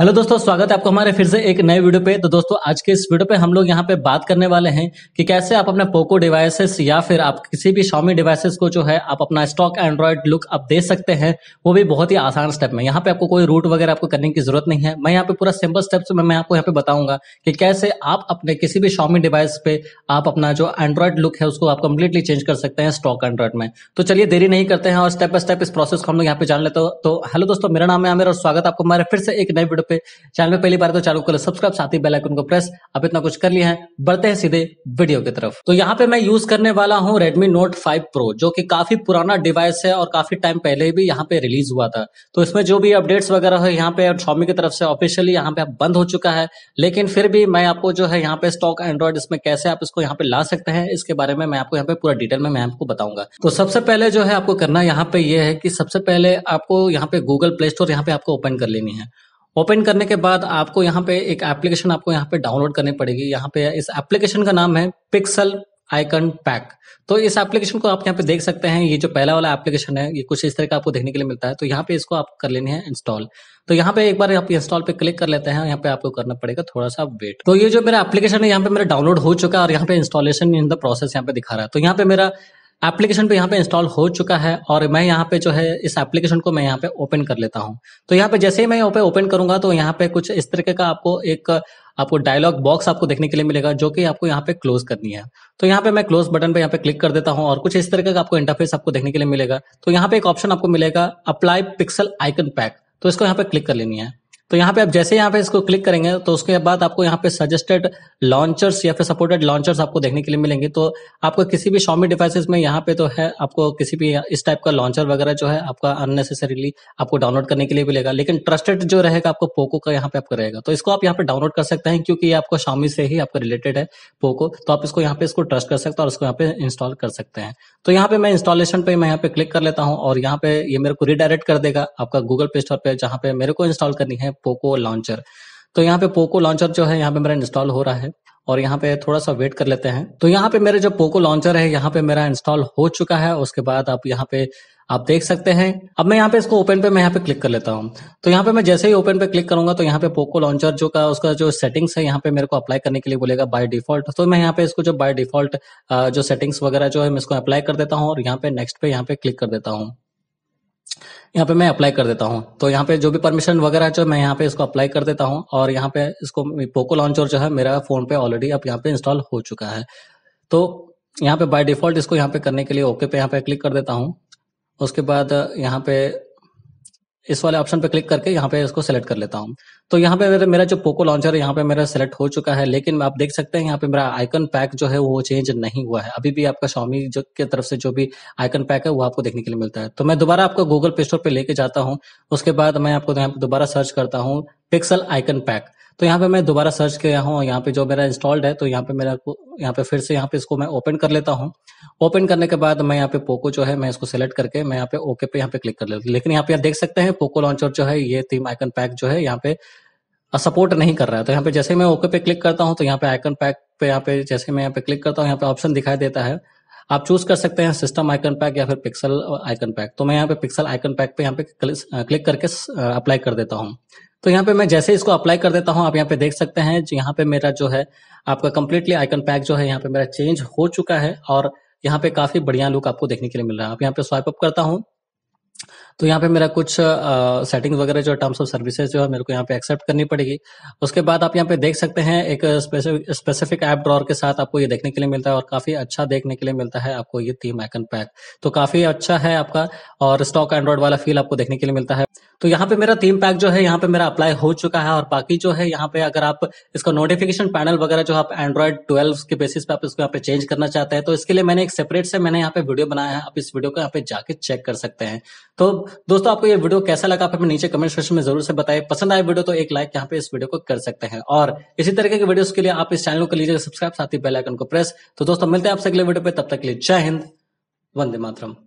hello दोस्तों स्वागत है आपको हमारे फिर से एक नए वीडियो पे तो दोस्तों आज के इस वीडियो पे हम लोग यहाँ पे बात करने वाले हैं कि कैसे आप अपने पोको डिवाइसेस या फिर आप किसी भी शॉमी डिवाइसेस को जो है आप अपना स्टॉक एंड्रॉयड लुक आप दे सकते हैं वो भी बहुत ही आसान स्टेप में यहाँ पे आपको कोई रूट वगैरह आपको करने की जरूरत नहीं है मैं यहाँ पे पूरा सिंपल स्टेप से मैं आपको यहाँ पे बताऊंगा कि कैसे आप अपने किसी भी शॉमी डिवाइस पे आप अपना जो एंड्रॉयड लुक है उसको आप कंप्लीटली चेंज कर सकते हैं स्टॉक एंड्रॉयड में तो चलिए देरी नहीं करते हैं और स्टेप बाय स्टेप इस प्रोसेस को हम लोग यहाँ पे जान लेते हो तो हेलो तो, दोस्तों मेरा नाम है आमिर और स्वागत आपको हमारे फिर से एक नए वीडियो पे चैनल पे पहली बार तो चालू कर सब्सक्राइब साथ ही बेलाइकन को प्रेस अब इतना कुछ कर लिया है बढ़ते हैं सीधे वीडियो की तरफ तो यहाँ पे मैं यूज करने वाला हूँ रेडमी नोट फाइव प्रो जो की काफी पुराना डिवाइस है और काफी टाइम पहले भी यहाँ पे रिलीज हुआ था तो इसमें जो भी अपडेट्स वगैरह है यहाँ पे शॉमी की तरफ से ऑफिशियली यहाँ पे बंद हो चुका है लेकिन फिर भी मैं आपको जो है यहाँ पे स्टॉक एंड्रॉइड इसमें कैसे आप इसको यहाँ पे ला सकते हैं इसके बारे में मैं आपको यहाँ पे पूरा डिटेल में मैं आपको बताऊंगा तो सबसे पहले जो है आपको करना यहाँ पे ये यह है कि सबसे पहले आपको यहाँ पे गूगल प्ले स्टोर यहाँ पे आपको ओपन कर लेनी है ओपन करने के बाद आपको यहाँ पे एक एप्लीकेशन आपको यहाँ पे डाउनलोड करनी पड़ेगी यहाँ पे इस एप्लीकेशन का नाम है पिक्सल आइकन पैक तो इस एप्लीकेशन को आप यहाँ पे देख सकते हैं ये जो पहला वाला एप्लीकेशन है ये कुछ इस तरह का आपको देखने के लिए मिलता है तो यहाँ पे इसको आप कर लेनी है इंस्टॉल तो यहाँ पे एक बार आप इंस्टॉल पे क्लिक कर लेते हैं यहाँ पे आपको करना पड़ेगा थोड़ा सा वेट तो ये जो मेरा एप्लीकेशन है यहाँ पे मेरा डाउनलोड हो चुका है और यहाँ पे इंस्टॉलेशन इन द प्रोसेस यहाँ पे दिखा रहा है तो यहाँ पे मेरा एप्लीकेशन पे यहाँ पे इंस्टॉल हो चुका है और मैं यहाँ पे जो है इस एप्लीकेशन को मैं यहाँ पे ओपन कर लेता हूँ तो यहाँ पे जैसे ही मैं यहाँ पे ओपन करूंगा तो यहाँ पे कुछ इस तरीके का आपको एक आपको डायलॉग बॉक्स आपको देखने के लिए मिलेगा जो कि आपको यहाँ पे क्लोज करनी है तो यहाँ पे मैं क्लोज बटन पे यहाँ पे क्लिक कर देता हूँ और कुछ इस तरीके का आपको इंटरफेस आपको देखने के लिए मिलेगा तो यहाँ पे एक ऑप्शन आपको मिलेगा अप्लाई पिक्सल आइकन पैक तो इसको यहाँ पे क्लिक कर लेनी है तो यहाँ पे आप जैसे यहाँ पे इसको क्लिक करेंगे तो उसके बाद आपको यहाँ पे सजेस्टेड लॉन्चर्स या फिर सपोर्टेड लॉन्चर्स आपको देखने के लिए मिलेंगे तो आपको किसी भी शॉमी डिवाइसेस में यहाँ पे तो है आपको किसी भी इस टाइप का लॉन्चर वगैरह जो है आपका अननेसेसरीली आपको डाउनलोड करने के लिए मिलेगा लेकिन ट्रस्टेड जो रहेगा आपको पोको का यहाँ पे आपका रहेगा तो इसको आप यहाँ पे डाउनलोड कर सकते हैं क्योंकि ये आपको शॉमी से ही आपका रिलेटेड है पोको तो आप इसको यहाँ पे इसको ट्रस्ट कर सकते हैं और इसको यहाँ पे इंस्टॉल कर सकते हैं तो यहाँ पे मैं इंस्टॉलेशन पे मैं यहाँ पे क्लिक कर लेता हूँ और यहाँ पे ये मेरे को रिडायरेक्ट कर देगा आपका गूगल प्ले स्टोर पे जहाँ पे मेरे को इंस्टॉल करनी है पोको लॉन्चर तो यहाँ पे पोको लॉन्चर जो है यहाँ पे मेरा इंस्टॉल हो रहा है और यहाँ पे थोड़ा सा वेट कर लेते हैं तो यहाँ पे मेरे जो पोको लॉन्चर है यहाँ पे मेरा इंस्टॉल हो चुका है उसके बाद आप यहाँ पे आप देख सकते हैं अब मैं यहाँ पे इसको ओपन पे मैं यहाँ पे क्लिक कर लेता हूँ तो यहाँ पे मैं जैसे ही ओपन पे क्लिक करूंगा तो यहाँ पे पोको लॉन्चर जो का उसका जो सेटिंग्स है यहाँ पे मेरे को अप्लाई करने के लिए बोलेगा बाय डिफॉल्ट तो मैं यहाँ पे इसको जो बाय डिफॉल्ट जो सेटिंग्स वगैरह जो है मैं इसको अप्लाई कर देता हूँ और यहाँ पे नेक्स्ट पे यहाँ पे क्लिक कर देता हूँ यहाँ पे मैं अप्लाई कर देता हूँ तो यहाँ पे जो भी परमिशन वगैरह जो मैं यहाँ पे इसको अप्लाई कर देता हूँ और यहाँ पे इसको पोको लॉन्चर जो है मेरा फोन पे ऑलरेडी अब यहाँ पे इंस्टॉल हो चुका है तो यहाँ पे बाय डिफॉल्ट इसको यहाँ पे करने के लिए ओके पे यहाँ पे क्लिक कर देता हूँ उसके बाद यहाँ पे इस वाले ऑप्शन पे क्लिक करके यहाँ पे इसको सेलेक्ट कर लेता हूँ तो यहाँ पे मेरा जो पोको लॉन्चर है यहाँ पे मेरा सेलेक्ट हो चुका है लेकिन आप देख सकते हैं यहाँ पे मेरा आइकन पैक जो है वो चेंज नहीं हुआ है अभी भी आपका स्वामी जो की तरफ से जो भी आइकन पैक है वो आपको देखने के लिए मिलता है तो मैं दोबारा आपको गूगल प्ले स्टोर पर लेके जाता हूँ उसके बाद मैं आपको दोबारा सर्च करता हूँ पिक्सल आइकन पैक तो यहाँ पे मैं दोबारा सर्च किया हूँ यहाँ पे जो मेरा इंस्टॉल्ड है तो यहाँ पे मेरा यहाँ पे फिर से यहाँ पे इसको मैं ओपन कर लेता हूँ ओपन करने के बाद मैं यहाँ पे पोको जो है मैं इसको सेलेक्ट करके मैं यहाँ पे ओके पे यहाँ पे क्लिक कर लेता हूँ लेकिन यहाँ पे आप देख सकते हैं पोको लॉन्चर जो है ये थीम आइकन पैक जो है यहाँ पे सपोर्ट नहीं कर रहा है तो यहाँ पे जैसे मैं ओके पे क्लिक करता हूँ तो यहाँ पे आइकन पैक पे यहाँ पे जैसे मैं यहाँ पे क्लिक करता हूँ यहाँ पे ऑप्शन दिखाई देता है आप चूज कर सकते हैं सिस्टम आइकन पैक या फिर पिक्सल आइकन पैक तो मैं यहाँ पे पिक्सल आइकन पैक पे यहाँ पे क्लिक करके अप्लाई कर देता हूँ तो यहाँ पे मैं जैसे इसको अप्लाई कर देता हूँ आप यहाँ पे देख सकते हैं यहाँ पे मेरा जो है आपका कंप्लीटली आइकन पैक जो है यहाँ पे मेरा चेंज हो चुका है और यहाँ पे काफी बढ़िया लुक आपको देखने के लिए मिल रहा है आप यहाँ पे स्वाइप अप करता हूँ तो यहाँ पे मेरा कुछ सेटिंग्स वगैरह जो टर्म्स ऑफ सर्विसेज जो है मेरे को यहाँ पे एक्सेप्ट करनी पड़ेगी उसके बाद आप यहाँ पे देख सकते हैं एक स्पेसिफिक ऐप ड्रॉर के साथ आपको ये देखने के लिए मिलता है और काफी अच्छा देखने के लिए मिलता है आपको ये थीम आइकन पैक तो काफी अच्छा है आपका और स्टॉक एंड्रॉइड वाला फील आपको देखने के लिए मिलता है तो यहाँ पे मेरा थीम पैक जो है यहाँ पे मेरा अप्लाई हो चुका है और बाकी जो है यहाँ पे अगर आप इसका नोटिफिकेशन पैनल वगैरह जो आप एंड्रॉइड ट्वेल्व के बेसिस पे आप इसको यहाँ पे चेंज करना चाहते हैं तो इसके लिए मैंने एक सेपरेट से मैंने यहाँ पे वीडियो बनाया है आप इस वीडियो को यहाँ पे जाके चेक कर सकते हैं तो दोस्तों आपको ये वीडियो कैसा लगा आप हमें नीचे कमेंट सेक्शन में जरूर से बताएं पसंद आए वीडियो तो एक लाइक यहाँ पे इस वीडियो को कर सकते हैं और इसी तरीके के वीडियोस के लिए आप इस चैनल को लीजिएगा सब्सक्राइब साथ ही बेलाइकन को प्रेस तो दोस्तों मिलते हैं आपसे अगले वीडियो पे तब तक के लिए जय हिंद वंदे मातरम